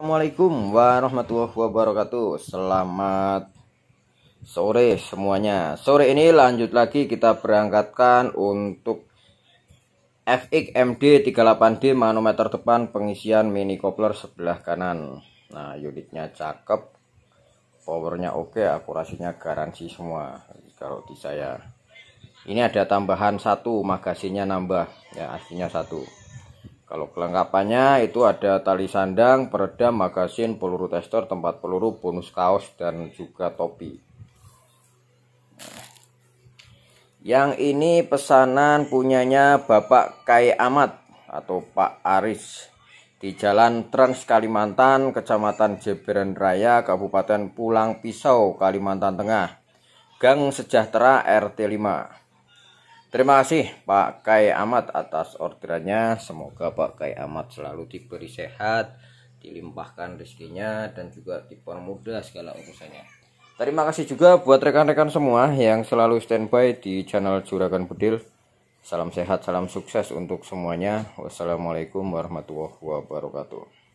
Assalamualaikum warahmatullahi wabarakatuh Selamat sore semuanya Sore ini lanjut lagi kita berangkatkan untuk FXMD 38D manometer depan pengisian mini kopler sebelah kanan Nah unitnya cakep Powernya oke akurasinya garansi semua Kalau di saya Ini ada tambahan satu magasinya nambah Ya aslinya satu kalau kelengkapannya itu ada tali sandang, peredam, magasin, peluru tester, tempat peluru, bonus kaos, dan juga topi. Yang ini pesanan punyanya Bapak Kai Amat atau Pak Aris di Jalan Trans Kalimantan, Kecamatan Jeberan Raya, Kabupaten Pulang Pisau, Kalimantan Tengah, Gang Sejahtera RT 5. Terima kasih Pak Kai Ahmad atas orderannya. Semoga Pak Kai Ahmad selalu diberi sehat, dilimpahkan rezekinya dan juga dipermudah segala urusannya. Terima kasih juga buat rekan-rekan semua yang selalu standby di channel Juragan Bedil. Salam sehat, salam sukses untuk semuanya. Wassalamualaikum warahmatullahi wabarakatuh.